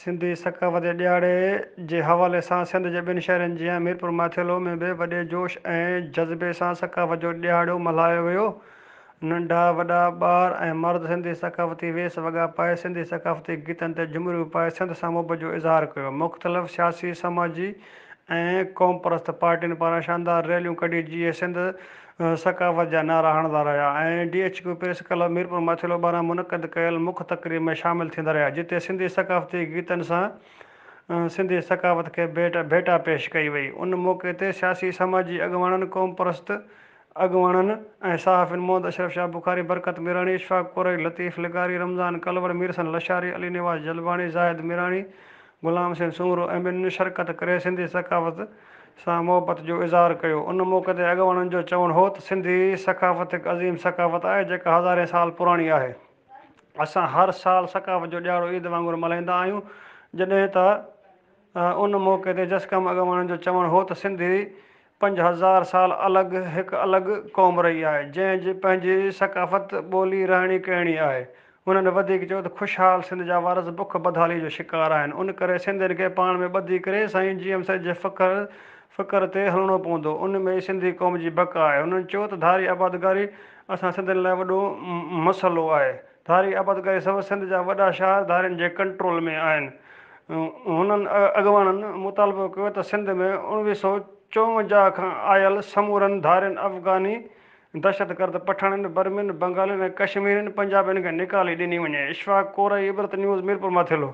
सिंधी सकाफ़ती ॾियारे जे हवाले सां सिंध जे ॿियनि शहरनि जीअं मीरपुर माथेलो में बि वॾे जोश ऐं जज़्बे सां सकाफ़त जो ॾियारो मल्हायो वियो नंढा वॾा ॿार ऐं मर्द सिंधी सकाफ़ती वेस वॻा पाए सिंधी सकाफ़ती गीतनि ते झुमरियूं पाए सिंध सां मुहब जो इज़ार कयो मुख़्तलिफ़ सियासी समाजी ऐं क़ौम परस्त पार्टियुनि पारां शानदार रैलियूं कढी जीअं सिंध सकावत जा नारा हणंदा रहिया ऐं D H Q press club Mirpur Mathelo पारां मुनक़द कयल मुख तकरीब में शामिलु थींदा रहिया जिते सिंधी सकाफ़ती गीतनि सां सिंधी सकावत खे भेट भेटा पेश कई वई उन मौक़े ते सियासी समाजी अॻुवाणनि परस्त अॻुवाणनि ऐं साफ़ मोहम्मद अशरफ शाह बुखारी बरकत मीराणी शाख़ कोरई लतीफ़ लिगारी रमज़ान कलवर मीरसन लशारी अली निवास जलवाणी ज़ाहिद मीराणी ग़ुलाम सिंह सूरु ऐं ॿियनि शिरकत करे सिंधी सकाफ़त सां मुहबत जो इज़हार कयो उन मौक़े ते अॻु जो चवणु हो त सिंधी सकाफ़त हिकु अज़ीम सकाफ़त आहे जेका हज़ारे साल पुराणी आहे असां हर साल सकाफ़त जो ॾियारो ईद वांगुरु मल्हाईंदा आहियूं जॾहिं त उन मौक़े ते जसकम अॻु जो चवणु हो त सिंधी पंज हज़ार साल अलॻि हिकु अलॻि क़ौम रही आहे जंहिंजी पंहिंजी सकाफ़त ॿोली रहणी कहिणी आहे उन्हनि वधीक चयो त ख़ुशहाल सिंध जा वारस बुख बदहाली जो शिकार आहिनि उन करे सिंधियुनि खे पाण में ॿधी करे साईं जीअं सॼे साई जे ते हलणो पवंदो उन में ई सिंधी क़ौम जी बक आहे हुननि चयो त धारी आबादगारी असां सिंधियुनि लाइ वॾो मसइलो आहे धारी आबादगारी सभु सिंध जा वॾा शहर धारियुनि जे कंट्रोल में आहिनि हुननि अॻवाननि मुतालबो कयो त सिंध में उणिवीह सौ चोवंजाह खां आयल समूरनि धारियुनि अफ़गानी दहशतगर्द गर्द पठाणनि बर्मियुनि बंगालियुनि कश्मीरियुनि पंजाबियुनि खे निकाली ॾिनी वञे इश्फाक कोर इबरत न्यूज़ मीरपुर मां थियलो